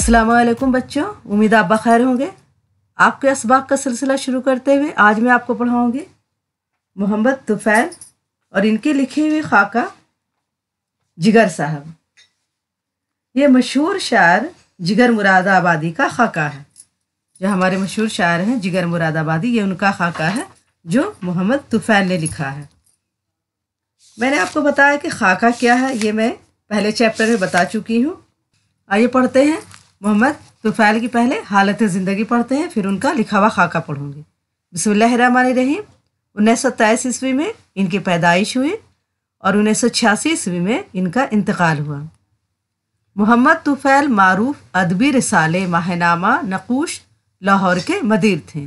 असलकुम बच्चों उम्मीद आप बखैर होंगे आपके इसबाक का सिलसिला शुरू करते हुए आज मैं आपको पढ़ाऊँगी मोहम्मद तुफ़ैल और इनके लिखे हुए खाका जिगर साहब ये मशहूर शायर जिगर मुरादाबादी का खाका है जो हमारे मशहूर शायर हैं जिगर मुरादाबादी ये उनका खाका है जो मोहम्मद तुफ़ैल ने लिखा है मैंने आपको बताया कि खाका क्या है ये मैं पहले चैप्टर में बता चुकी हूँ आइए पढ़ते हैं मोहम्मद तुफैल की पहले हालत ज़िंदगी पढ़ते हैं फिर उनका लिखा हुआ खाका पढ़ूंगी रहीम उन्नीस सौ तेईस ईस्वी में इनकी पैदाइश हुई और उन्नीस सौ छियासी ईस्वी में इनका इंतकाल हुआ मोहम्मद तुफैल मारूफ अदबी रसाले माहनामा नकूश लाहौर के मदीर थे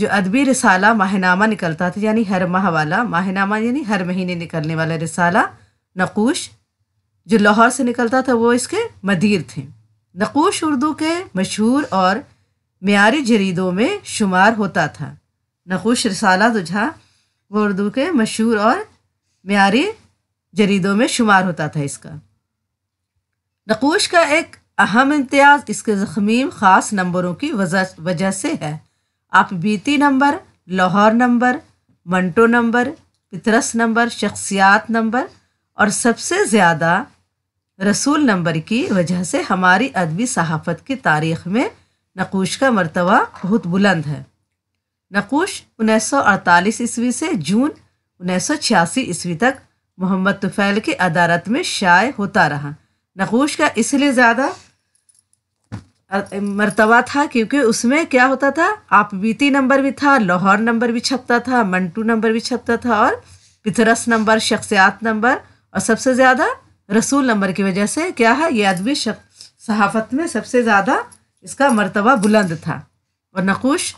जो अदबी रसाला माहनामा निकलता था यानी हर माह वाला माहनामा यानी हर महीने निकलने वाला रसाला नकूश जो लाहौर से निकलता था वो इसके मदीर थे नकोश उर्दू के मशहूर और मीरी जरीदों में शुमार होता था नकोश रसाला तो झा वो उर्दू के मशहूर और मीरी जरीदों में शुमार होता था इसका नकोश का एक अहम इम्तियाज़ इसके जख्मीम ख़ास नंबरों की वजह से है आप बीती number Lahore number Manto number Patras number शख्सियात नंबर और सबसे ज़्यादा रसूल नंबर की वजह से हमारी अदबी सहाफ़त की तारीख़ में नक़ूश का मरतबा बहुत बुलंद है नक़ूश 1948 ईस्वी से जून 1986 ईस्वी तक मोहम्मद तुफ़ैल की अदालत में शाये होता रहा नक़ूश का इसलिए ज़्यादा मरतबा था क्योंकि उसमें क्या होता था आप बीती नंबर भी था लाहौर नंबर भी छपता था मंटू नंबर भी छपता था और पिथरस नंबर शख्सियात नंबर और सबसे ज़्यादा रसूल नंबर की वजह से क्या है ये अदबी सहाफ़त में सबसे ज़्यादा इसका मरतबा बुलंद था और नकुश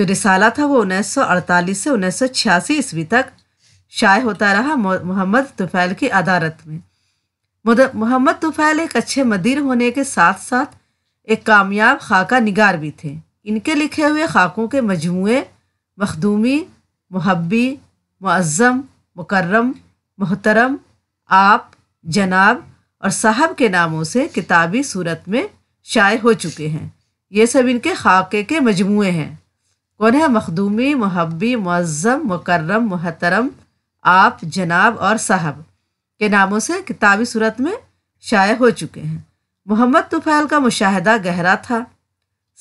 जो रिसाला था वो 1948 से 1986 ईस्वी तक शाये होता रहा मोहम्मद तुफ़ैल की अदालत में मोहम्मद तुफ़ैल एक अच्छे मदिर होने के साथ साथ एक कामयाब खाका निगार भी थे इनके लिखे हुए खाकों के मजमू मखदूमी महबी मज़म मुकर्रम मोहतरम आप जनाब और साहब के नामों से किताबी सूरत में शाये हो चुके हैं ये सब इनके खाके के मजमू हैं कौन है मखदूमी महबी मज़म मकर्रम महतरम आप जनाब और साहब के नामों से किताबी सूरत में शाये हो चुके हैं मोहम्मद तुफ़ैल का मुशाहदा गहरा था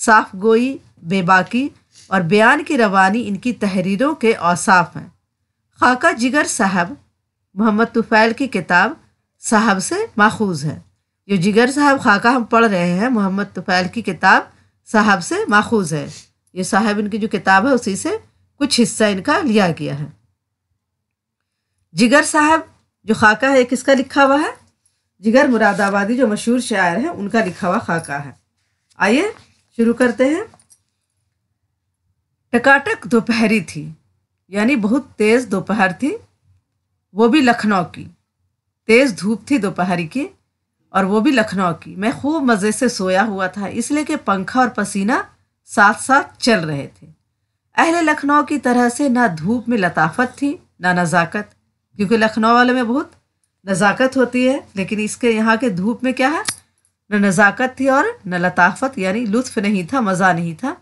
साफ गोई बेबाकी और बयान की रवानी इनकी तहरीरों के औसाफ हैं खाका जिगर साहब मोहम्मद तुफ़ैल की किताब साहब से माखूज है ये जिगर साहब खाका हम पढ़ रहे हैं मोहम्मद तुफैल की किताब साहब से माखूज है ये साहब इनकी जो किताब है उसी से कुछ हिस्सा इनका लिया गया है जिगर साहब जो खाका है किसका लिखा हुआ है जिगर मुरादाबादी जो मशहूर शायर हैं उनका लिखा हुआ खाका है आइए शुरू करते हैं टकाटक दोपहरी थी यानी बहुत तेज़ दोपहर थी वो भी लखनऊ की तेज़ धूप थी दोपहर की और वो भी लखनऊ की मैं खूब मज़े से सोया हुआ था इसलिए कि पंखा और पसीना साथ साथ चल रहे थे अहले लखनऊ की तरह से ना धूप में लताफत थी ना नज़ाकत क्योंकि लखनऊ वाले में बहुत नज़ाकत होती है लेकिन इसके यहाँ के धूप में क्या है न नज़ाकत थी और न लताफत यानी लुत्फ़ नहीं था मज़ा नहीं था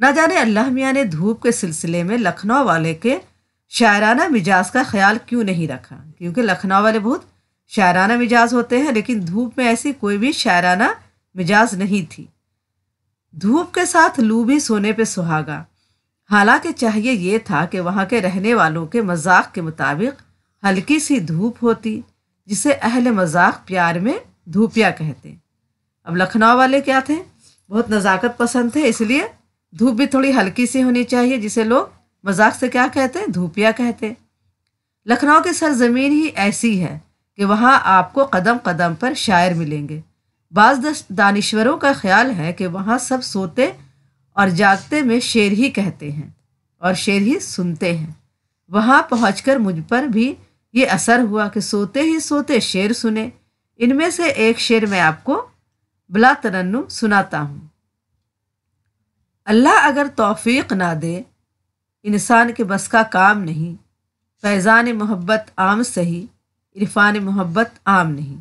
ना जाने अल्लाह मियाँ ने धूप के सिलसिले में लखनऊ वाले के शायराना मिजाज का ख्याल क्यों नहीं रखा क्योंकि लखनऊ वाले बहुत शायराना मिजाज होते हैं लेकिन धूप में ऐसी कोई भी शायराना मिजाज नहीं थी धूप के साथ लू भी सोने पे सुहागा हालांकि चाहिए ये था कि वहाँ के रहने वालों के मजाक के मुताबिक हल्की सी धूप होती जिसे अहल मजाक प्यार में धूपिया कहते अब लखनऊ वाले क्या थे बहुत नज़ाकत पसंद थे इसलिए धूप भी थोड़ी हल्की सी होनी चाहिए जिसे लोग मजाक से क्या कहते हैं धूपिया कहते लखनऊ की सरजमीन ही ऐसी है कि वहाँ आपको कदम कदम पर शायर मिलेंगे बाज दानश्वरों का ख्याल है कि वहाँ सब सोते और जागते में शेर ही कहते हैं और शेर ही सुनते हैं वहाँ पहुँच मुझ पर भी ये असर हुआ कि सोते ही सोते शेर सुने इनमें से एक शेर मैं आपको बला तरन्नु सुनाता हूँ अल्लाह अगर तौफीक ना दे इंसान के बस का काम नहीं फैज़ान मोहब्बत आम सही इरफान मोहब्बत आम नहीं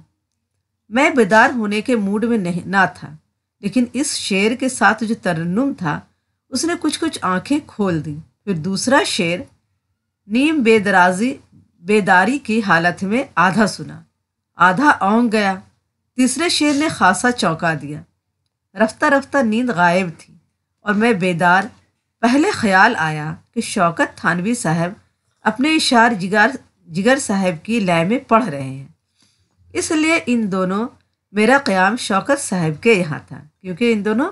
मैं बेदार होने के मूड में नहीं ना था लेकिन इस शेर के साथ जो तरन्नुम था उसने कुछ कुछ आंखें खोल दी फिर दूसरा शेर नीम बेदराजी बेदारी की हालत में आधा सुना आधा औंग गया तीसरे शेर ने खासा चौंका दिया रफ्ता रफ्ता नींद गायब थी और मैं बेदार पहले ख्याल आया कि शौकत थानवी साहब अपने इशार जिगर जिगर साहब की लय में पढ़ रहे हैं इसलिए इन दोनों मेरा क़्याम शौकत साहब के यहाँ था क्योंकि इन दोनों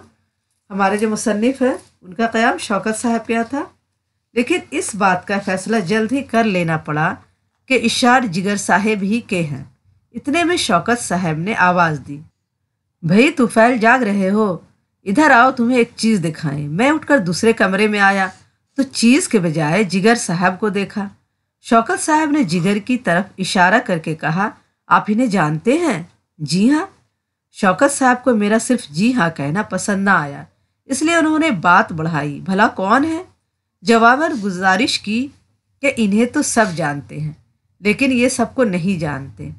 हमारे जो मुसनफ़ हैं उनका क़्याम शौकत साहब के यहाँ था लेकिन इस बात का फ़ैसला जल्द ही कर लेना पड़ा कि इशार जिगर साहेब ही के हैं इतने में शौकत साहब ने आवाज़ दी भई तुफ़ैल जाग रहे हो इधर आओ तुम्हें एक चीज़ दिखाएं मैं उठकर दूसरे कमरे में आया तो चीज़ के बजाय जिगर साहब को देखा शौकत साहब ने जिगर की तरफ इशारा करके कहा आप इन्हें जानते हैं जी हाँ शौकत साहब को मेरा सिर्फ जी हाँ कहना पसंद ना आया इसलिए उन्होंने बात बढ़ाई भला कौन है जवाबर गुजारिश की कि इन्हें तो सब जानते हैं लेकिन ये सबको नहीं जानते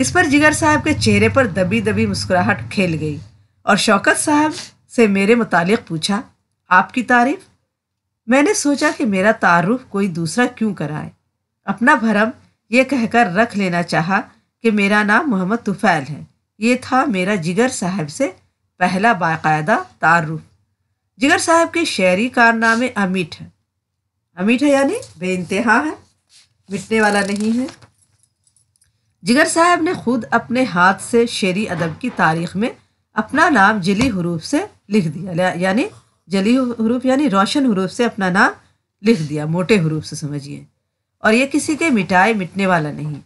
इस पर जिगर साहब के चेहरे पर दबी दबी मुस्कुराहट खेल गई और शौकत साहब से मेरे मुतालिक पूछा आपकी तारीफ मैंने सोचा कि मेरा तारुफ कोई दूसरा क्यों कराए अपना भरम कह कहकर रख लेना चाहा कि मेरा नाम मोहम्मद तुफैल है ये था मेरा जिगर साहब से पहला बाकायदा तारुफ जिगर साहब के शहरी कारनामे अमीठ है अमीठ है यानी बेानतहा है मिटने वाला नहीं है जिगर साहब ने खुद अपने हाथ से शेरी अदब की तारीख में अपना नाम जली हरूफ से लिख दिया यानी जली हरूफ यानी रोशन हरूफ से अपना नाम लिख दिया मोटे हरूफ से समझिए और ये किसी के मिटाए मिटने वाला नहीं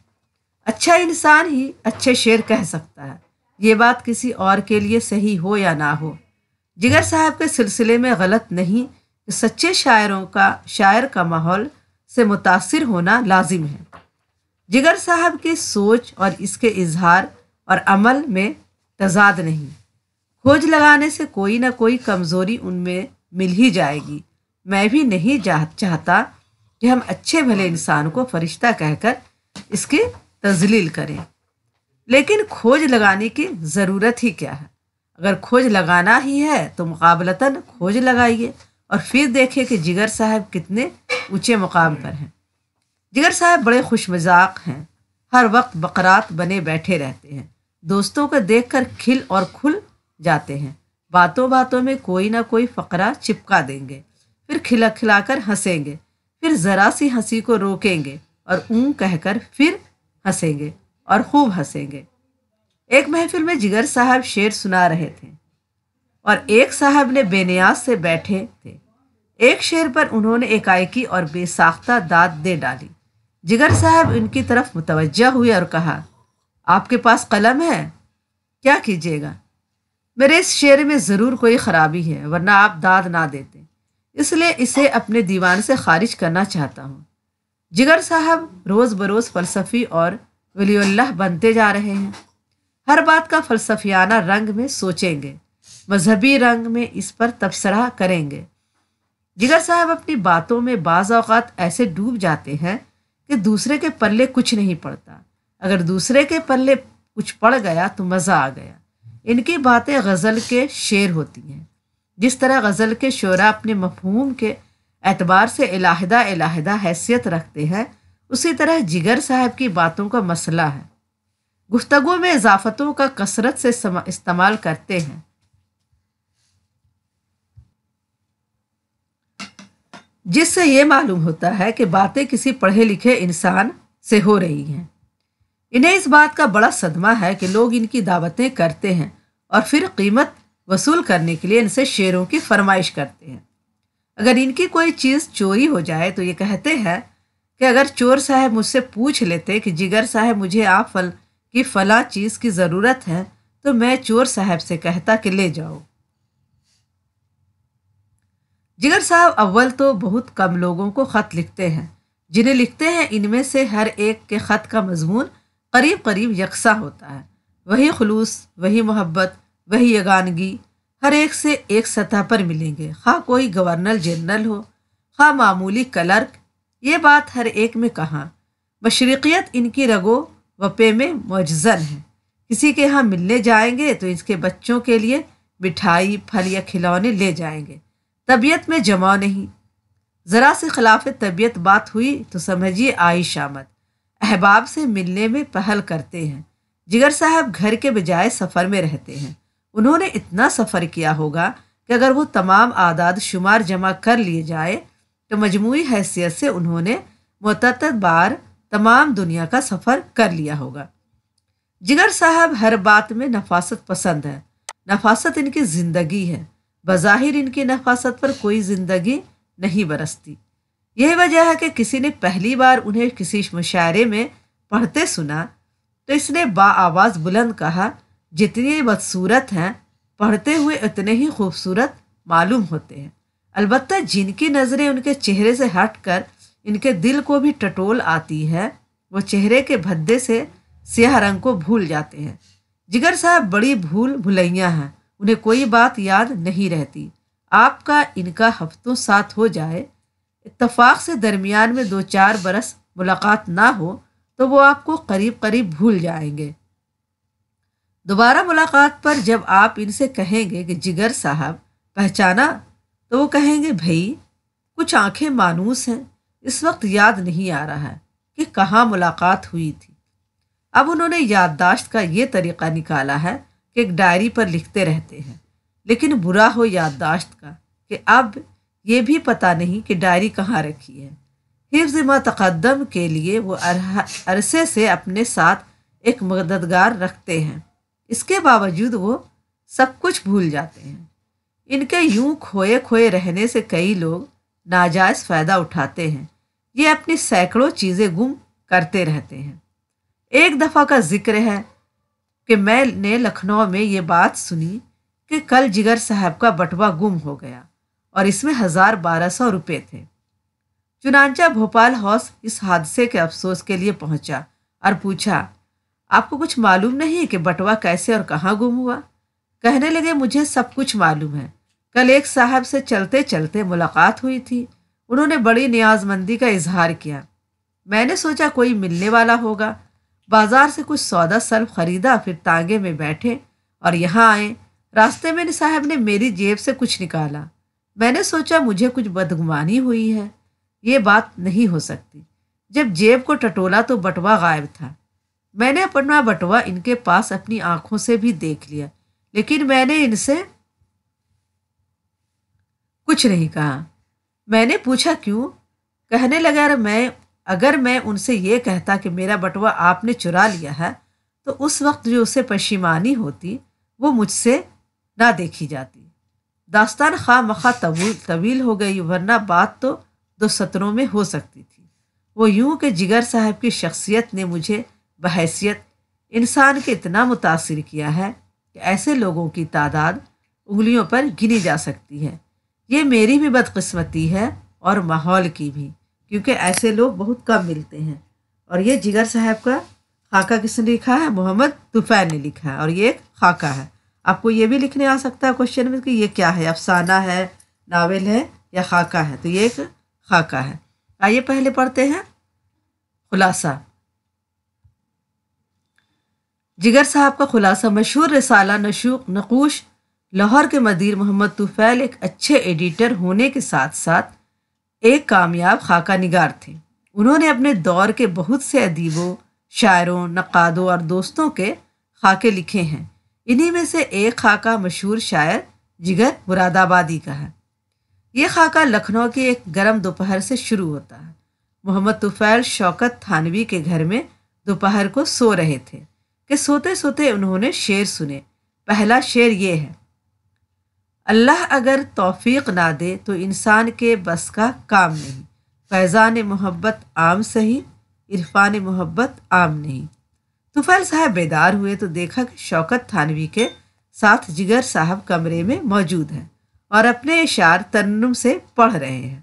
अच्छा इंसान ही अच्छे शेर कह सकता है ये बात किसी और के लिए सही हो या ना हो जिगर साहब के सिलसिले में गलत नहीं कि सच्चे शायरों का शायर का माहौल से मुतासर होना लाजिम है जिगर साहब के सोच और इसके इजहार और अमल में तजाद नहीं खोज लगाने से कोई ना कोई कमज़ोरी उनमें मिल ही जाएगी मैं भी नहीं चाहता कि हम अच्छे भले इंसान को फरिश्ता कहकर इसकी तजलील करें लेकिन खोज लगाने की ज़रूरत ही क्या है अगर खोज लगाना ही है तो मुकाबलता खोज लगाइए और फिर देखें कि जिगर साहब कितने ऊंचे मुकाम पर हैं जिगर साहब बड़े खुश मजाक हैं हर वक्त बकरात बने बैठे रहते हैं दोस्तों को कर खिल और खुल जाते हैं बातों बातों में कोई ना कोई फकरा चिपका देंगे फिर खिला खिलाकर हंसेंगे फिर ज़रा सी हंसी को रोकेंगे और ऊँ कहकर फिर हंसेंगे और खूब हंसेंगे एक महफिल में जिगर साहब शेर सुना रहे थे और एक साहब ने बेनियाज से बैठे थे एक शेर पर उन्होंने एकाएकी और बेसाख्ता दाद दे डाली जिगर साहब इनकी तरफ मुतवजह हुए और कहा आपके पास कलम है क्या कीजिएगा मेरे इस शेर में ज़रूर कोई ख़राबी है वरना आप दाद ना देते इसलिए इसे अपने दीवान से खारिज करना चाहता हूँ जिगर साहब रोज़ बरोज़ फ़लसफ़ी और वलील्ला बनते जा रहे हैं हर बात का फ़लसफियाना रंग में सोचेंगे मजहबी रंग में इस पर तबसरा करेंगे जिगर साहब अपनी बातों में बाज़ात ऐसे डूब जाते हैं कि दूसरे के पल्ले कुछ नहीं पड़ता अगर दूसरे के पल्ले कुछ पड़ गया तो मज़ा आ गया इनकी बातें गज़ल के शेर होती हैं जिस तरह गज़ल के शरा अपने मफहूम के एतबार से इलाहदा इलाहदा हैसियत रखते हैं उसी तरह जिगर साहब की बातों का मसला है गुफ्तगु में इजाफतों का कसरत से इस्तेमाल करते हैं जिससे ये मालूम होता है कि बातें किसी पढ़े लिखे इंसान से हो रही हैं इन्हें इस बात का बड़ा सदमा है कि लोग इनकी दावतें करते हैं और फिर कीमत वसूल करने के लिए इनसे शेरों की फरमाइश करते हैं अगर इनकी कोई चीज़ चोरी हो जाए तो ये कहते हैं कि अगर चोर साहब मुझसे पूछ लेते कि जिगर साहब मुझे आप फल की फ़ला चीज़ की ज़रूरत है तो मैं चोर साहब से कहता कि ले जाओ जिगर साहब अव्वल तो बहुत कम लोगों को ख़त लिखते हैं जिन्हें लिखते हैं इनमें से हर एक के ख़त का मजमून करीब करीब यकसा होता है वही खलूस वही मोहब्बत वही यगानगी हर एक से एक सतह पर मिलेंगे खा हाँ, कोई गवर्नर जनरल हो खा हाँ, मामूली क्लर्क ये बात हर एक में कहा मशरक़ियत इनकी रगो वपे में मुजन है किसी के यहाँ मिलने जाएंगे तो इसके बच्चों के लिए मिठाई फल या खिलौने ले जाएंगे तबीयत में जमा नहीं ज़रा से खिलाफ तबीयत बात हुई तो समझिए आई आमद अहबाब से मिलने में पहल करते हैं जिगर साहब घर के बजाय सफ़र में रहते हैं उन्होंने इतना सफ़र किया होगा कि अगर वो तमाम आदाद शुमार जमा कर लिए जाए तो मजमू हैसियत से उन्होंने मतद बार तमाम दुनिया का सफ़र कर लिया होगा जिगर साहब हर बात में नफासत पसंद है नफासत इनकी ज़िंदगी है बज़ाहिर इनकी नफासत पर कोई ज़िंदगी नहीं बरसती यही वजह है कि किसी ने पहली बार उन्हें किसी मुशायरे में पढ़ते सुना तो इसने बाआवाज़ बुलंद कहा जितनी बदसूरत हैं पढ़ते हुए उतने ही खूबसूरत मालूम होते हैं अलबत्त जिनकी नज़रें उनके चेहरे से हट कर इनके दिल को भी टटोल आती है वो चेहरे के भद्दे से स्याह रंग को भूल जाते हैं जिगर साहब बड़ी भूल भुलैया हैं उन्हें कोई बात याद नहीं रहती आपका इनका हफ्तों साथ हो जाए इतफ़ाक़ से दरमियान में दो चार बरस मुलाकात ना हो तो वो आपको करीब करीब भूल जाएंगे दोबारा मुलाकात पर जब आप इनसे कहेंगे कि जिगर साहब पहचाना तो वो कहेंगे भई कुछ आंखें मानूस हैं इस वक्त याद नहीं आ रहा है कि कहाँ मुलाकात हुई थी अब उन्होंने याददाश्त का ये तरीका निकाला है कि एक डायरी पर लिखते रहते हैं लेकिन बुरा हो याददाश्त का कि अब ये भी पता नहीं कि डायरी कहाँ रखी है हिफ्ज मतकदम के लिए वो अरसे से अपने साथ एक मददगार रखते हैं इसके बावजूद वो सब कुछ भूल जाते हैं इनके यूं खोए खोए रहने से कई लोग नाजायज़ फ़ायदा उठाते हैं ये अपनी सैकड़ों चीज़ें गुम करते रहते हैं एक दफ़ा का जिक्र है कि मैंने लखनऊ में ये बात सुनी कि कल जिगर साहब का बटवा गुम हो गया और इसमें हज़ार बारह सौ रुपये थे चुनाचा भोपाल हाउस इस हादसे के अफसोस के लिए पहुंचा और पूछा आपको कुछ मालूम नहीं कि बटवा कैसे और कहाँ गुम हुआ कहने लगे मुझे सब कुछ मालूम है कल एक साहब से चलते चलते मुलाकात हुई थी उन्होंने बड़ी न्याजमंदी का इजहार किया मैंने सोचा कोई मिलने वाला होगा बाजार से कुछ सौदा सर्फ खरीदा फिर तांगे में बैठे और यहाँ आए रास्ते में साहब ने मेरी जेब से कुछ निकाला मैंने सोचा मुझे कुछ बदगुमानी हुई है ये बात नहीं हो सकती जब जेब को टटोला तो बटवा गायब था मैंने अपना बटवा इनके पास अपनी आंखों से भी देख लिया लेकिन मैंने इनसे कुछ नहीं कहा मैंने पूछा क्यों कहने लगा मैं अगर मैं उनसे ये कहता कि मेरा बटुआ आपने चुरा लिया है तो उस वक्त जो उसे पशीमानी होती वो मुझसे ना देखी जाती दास्तान खा मखा तवील तवील हो गई वरना बात तो दो सत्रों में हो सकती थी वो यूं कि जिगर साहब की शख्सियत ने मुझे बहसीत इंसान के इतना मुतासर किया है कि ऐसे लोगों की तादाद उंगलियों पर गिनी जा सकती है ये मेरी भी बदकस्मती है और माहौल की भी क्योंकि ऐसे लोग बहुत कम मिलते हैं और ये जिगर साहब का खाका किसने लिखा है मोहम्मद तुफैन ने लिखा है और ये एक खाका है आपको ये भी लिखने आ सकता है क्वेश्चन में कि ये क्या है अफसाना है नावल है या खाका है तो ये एक खाका है आइए पहले पढ़ते हैं खुलासा जिगर साहब का खुलासा मशहूर रसाला नशूक नकूश लाहौर के मदीर मोहम्मद तुफैल एक अच्छे एडिटर होने के साथ साथ एक कामयाब खाका निगार थे उन्होंने अपने दौर के बहुत से अदीबों शायरों नक़ादों और दोस्तों के खाके लिखे हैं इन्हीं में से एक खाका मशहूर शायर जिगर मुरादाबादी का है ये खाका लखनऊ के एक गर्म दोपहर से शुरू होता है मोहम्मद तुफ़ैल शौकत थानवी के घर में दोपहर को सो रहे थे कि सोते सोते उन्होंने शेर सुने पहला शेर ये है अल्लाह अगर तौफीक ना दे तो इंसान के बस का काम नहीं फैज़ान मोहब्बत आम सही इरफान मोहब्बत आम नहीं तुफैल साहब बेदार हुए तो देखा कि शौकत थानवी के साथ जिगर साहब कमरे में मौजूद हैं और अपने इशार तरनम से पढ़ रहे हैं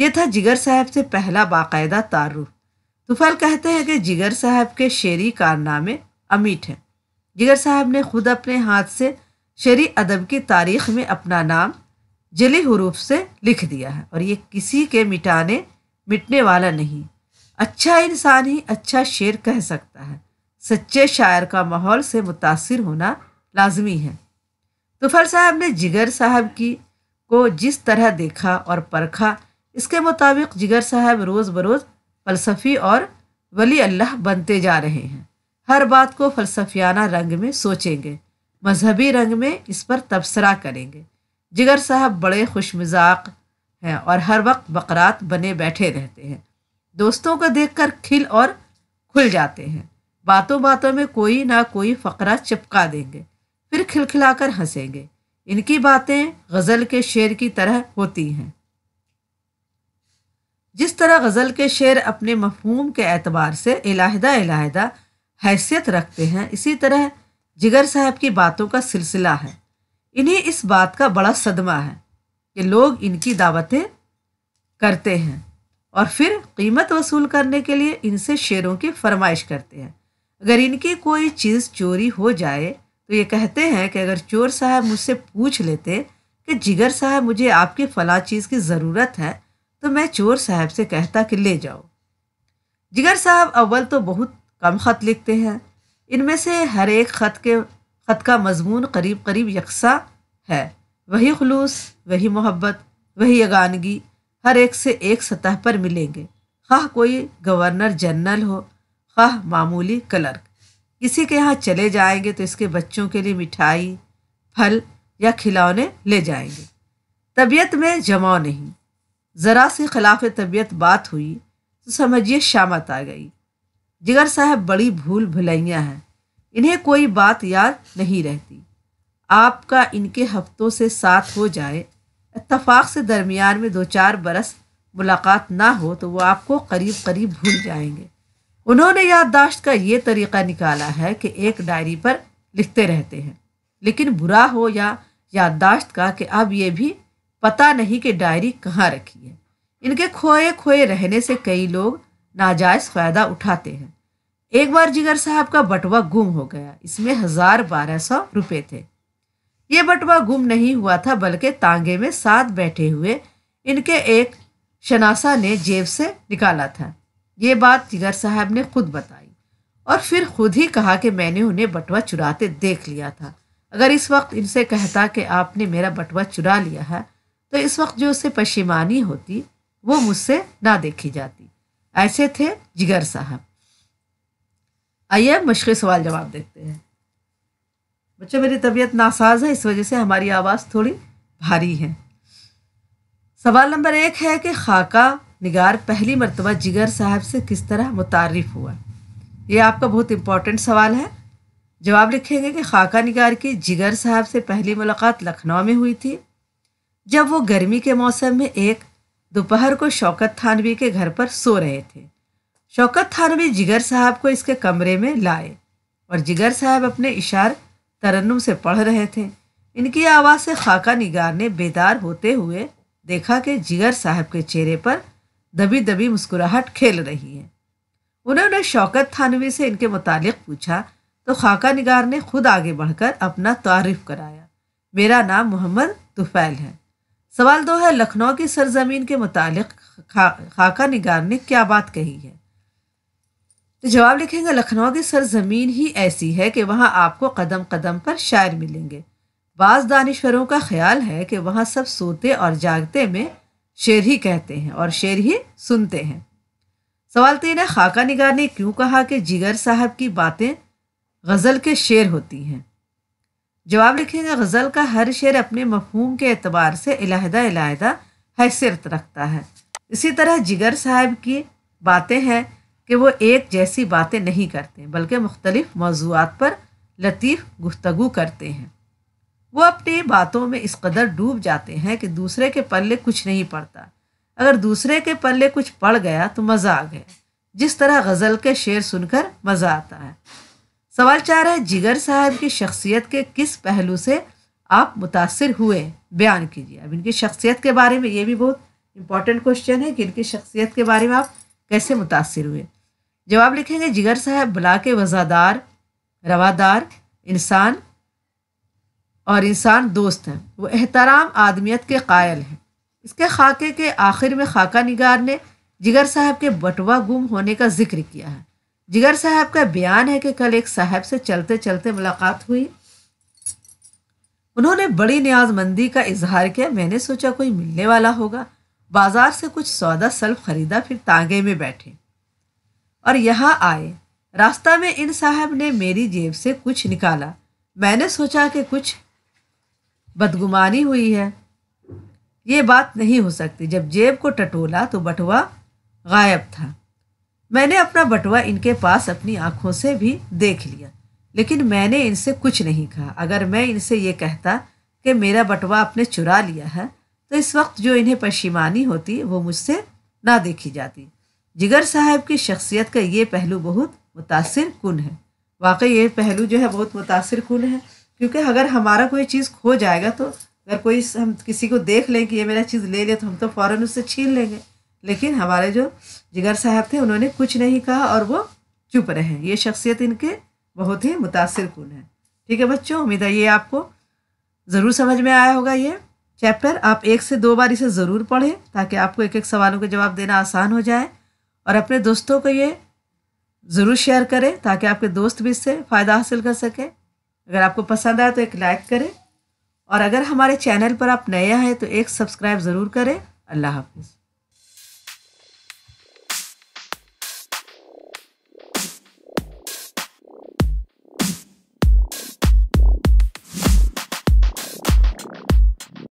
यह था जिगर साहब से पहला बाकायदा तारुफ तुफैल कहते हैं कि जिगर साहब के शेरी कारनामे अमीट हैं जिगर साहब ने खुद अपने हाथ से शरी अदब की तारीख में अपना नाम जली हरूफ से लिख दिया है और ये किसी के मिटाने मिटने वाला नहीं अच्छा इंसान ही अच्छा शेर कह सकता है सच्चे शायर का माहौल से मुतासर होना लाजमी है तुफर साहब ने जिगर साहब की को जिस तरह देखा और परखा इसके मुताबिक जिगर साहब रोज़ बरोज़ फलसफ़ी और वली अल्लाह बनते जा रहे हैं हर बात को फलसफियाना रंग में सोचेंगे मजहबी रंग में इस पर तबसरा करेंगे जिगर साहब बड़े खुश मजाक हैं और हर वक्त बकरात बने बैठे रहते हैं दोस्तों को देखकर खिल और खुल जाते हैं बातों बातों में कोई ना कोई फ़करा चिपका देंगे फिर खिलखिलाकर हंसेंगे इनकी बातें गज़ल के शेर की तरह होती हैं जिस तरह गज़ल के शेर अपने मफहूम के एतबार से इलाहदा इलाहदा हैसियत रखते हैं इसी तरह जिगर साहब की बातों का सिलसिला है इन्हें इस बात का बड़ा सदमा है कि लोग इनकी दावतें करते हैं और फिर कीमत वसूल करने के लिए इनसे शेरों की फरमाइश करते हैं अगर इनकी कोई चीज़ चोरी हो जाए तो ये कहते हैं कि अगर चोर साहब मुझसे पूछ लेते कि जिगर साहब मुझे आपकी फ़ला चीज़ की ज़रूरत है तो मैं चोर साहब से कहता कि ले जाओ जिगर साहब अव्वल तो बहुत कम ख़त लिखते हैं इनमें से हर एक ख़त के ख़त का मजमून करीब करीब यकसा है वही खलूस वही मोहब्बत वही यगानगी हर एक से एक सतह पर मिलेंगे खा कोई गवर्नर जनरल हो खा मामूली क्लर्क किसी के यहाँ चले जाएंगे तो इसके बच्चों के लिए मिठाई फल या खिलौने ले जाएंगे तबीयत में जमाव नहीं ज़रा सी खिलाफ तबीयत बात हुई तो समझिए शामत आ गई जिगर साहब बड़ी भूल भुलैया हैं इन्हें कोई बात याद नहीं रहती आपका इनके हफ्तों से साथ हो जाए इतफाक़ से दरमियान में दो चार बरस मुलाकात ना हो तो वो आपको करीब करीब भूल जाएंगे उन्होंने याददाश्त का ये तरीका निकाला है कि एक डायरी पर लिखते रहते हैं लेकिन बुरा हो या याददाश्त का कि अब ये भी पता नहीं कि डायरी कहाँ रखी है इनके खोए खोए रहने से कई लोग नाजायज़ फ़ायदा उठाते हैं एक बार जिगर साहब का बटवा गुम हो गया इसमें हजार बारह सौ रुपये थे ये बटवा गुम नहीं हुआ था बल्कि तांगे में साथ बैठे हुए इनके एक शनासा ने जेब से निकाला था ये बात जिगर साहब ने खुद बताई और फिर खुद ही कहा कि मैंने उन्हें बटवा चुराते देख लिया था अगर इस वक्त इनसे कहता कि आपने मेरा बटवा चुरा लिया है तो इस वक्त जो उसे पशेमानी होती वो मुझसे ना देखी जाती ऐसे थे जिगर साहब आइए अब मुश्किल सवाल जवाब देखते हैं बच्चों मेरी तबीयत नासाज है इस वजह से हमारी आवाज़ थोड़ी भारी है सवाल नंबर एक है कि खाका निगार पहली मरतबा जिगर साहब से किस तरह मुतारफ हुआ ये आपका बहुत इम्पॉर्टेंट सवाल है जवाब लिखेंगे कि खाका निगार की जिगर साहब से पहली मुलाकात लखनऊ में हुई थी जब वो गर्मी के मौसम में एक दोपहर को शौकत थानवी के घर पर सो रहे थे शौकत थानवी जिगर साहब को इसके कमरे में लाए और जिगर साहब अपने इशार तरन्नुम से पढ़ रहे थे इनकी आवाज़ से खाका निगार ने बेदार होते हुए देखा कि जिगर साहब के चेहरे पर दबी दबी मुस्कुराहट खेल रही है उन्होंने शौकत थानवी से इनके मुतालिक पूछा तो खाका निगार ने खुद आगे बढ़कर अपना तारफ़ कराया मेरा नाम मोहम्मद तुफैल है सवाल दो है लखनऊ की सरजमीन के मुतालिक खा, खाका निगार ने क्या बात कही है तो जवाब लिखेंगे लखनऊ की सरजमीन ही ऐसी है कि वहाँ आपको कदम कदम पर शायर मिलेंगे बाज़ दानश्वरों का ख्याल है कि वहाँ सब सोते और जागते में शेर ही कहते हैं और शेर ही सुनते हैं सवाल तीन तो है खाका निगार ने क्यों कहा कि जिगर साहब की बातें गज़ल के शेर होती हैं जवाब लिखेंगे गज़ल का हर शेर अपने मफहूम के अतबार से इलाहदा इलाहदा हैसियत रखता है इसी तरह जिगर साहब की बातें हैं कि वो एक जैसी बातें नहीं करते बल्कि मुख्तलिफ मौजूद पर लतीफ़ गुफ्तगु करते हैं वो अपनी बातों में इस कदर डूब जाते हैं कि दूसरे के पल्ले कुछ नहीं पड़ता अगर दूसरे के पल्ले कुछ पड़ गया तो मज़ा आ गया जिस तरह गज़ल के शेर सुनकर मज़ा आता है सवाल चार है जिगर साहब की शख्सियत के किस पहलू से आप मुतासर हुए बयान कीजिए अब इनकी शख्सियत के बारे में ये भी बहुत इंपॉर्टेंट क्वेश्चन है कि इनकी शख्सियत के बारे में आप कैसे मुतासर हुए जवाब लिखेंगे जिगर साहब बला के वज़ादार रवादार इंसान और इंसान दोस्त हैं वो एहतराम आदमियत के कायल हैं इसके खाके के आखिर में खाका निगार ने जिगर साहब के बटवा गुम होने का जिक्र किया है जिगर साहब का बयान है कि कल एक साहब से चलते चलते मुलाकात हुई उन्होंने बड़ी न्याजमंदी का इजहार किया मैंने सोचा कोई मिलने वाला होगा बाजार से कुछ सौदा सल्फ खरीदा फिर तांगे में बैठे और यहाँ आए रास्ता में इन साहब ने मेरी जेब से कुछ निकाला मैंने सोचा कि कुछ बदगुमानी हुई है ये बात नहीं हो सकती जब जेब को टटोला तो बटुआ गायब था मैंने अपना बटुआ इनके पास अपनी आँखों से भी देख लिया लेकिन मैंने इनसे कुछ नहीं कहा अगर मैं इनसे ये कहता कि मेरा बटुआ आपने चुरा लिया है तो इस वक्त जो इन्हें पशिमानी होती वो मुझसे ना देखी जाती जिगर साहब की शख्सियत का ये पहलू बहुत मुतासर कन है वाकई ये पहलू जो है बहुत मुतासर कन है क्योंकि अगर हमारा कोई चीज़ खो जाएगा तो अगर कोई हम किसी को देख लें कि ये मेरा चीज़ ले ले तो हम तो फ़ौर उससे छीन लेंगे लेकिन हमारे जो जिगर साहब थे उन्होंने कुछ नहीं कहा और वो चुप रहे ये शख्सियत इनके बहुत ही मुतासर कन है ठीक है बच्चों उम्मीद है ये आपको ज़रूर समझ में आया होगा ये चैप्टर आप एक से दो बार इसे ज़रूर पढ़ें ताकि आपको एक एक सवालों के जवाब देना आसान हो जाए और अपने दोस्तों को ये ज़रूर शेयर करें ताकि आपके दोस्त भी इससे फ़ायदा हासिल कर सकें अगर आपको पसंद आए तो एक लाइक करें और अगर हमारे चैनल पर आप नए हैं तो एक सब्सक्राइब ज़रूर करें अल्लाह हाफिज़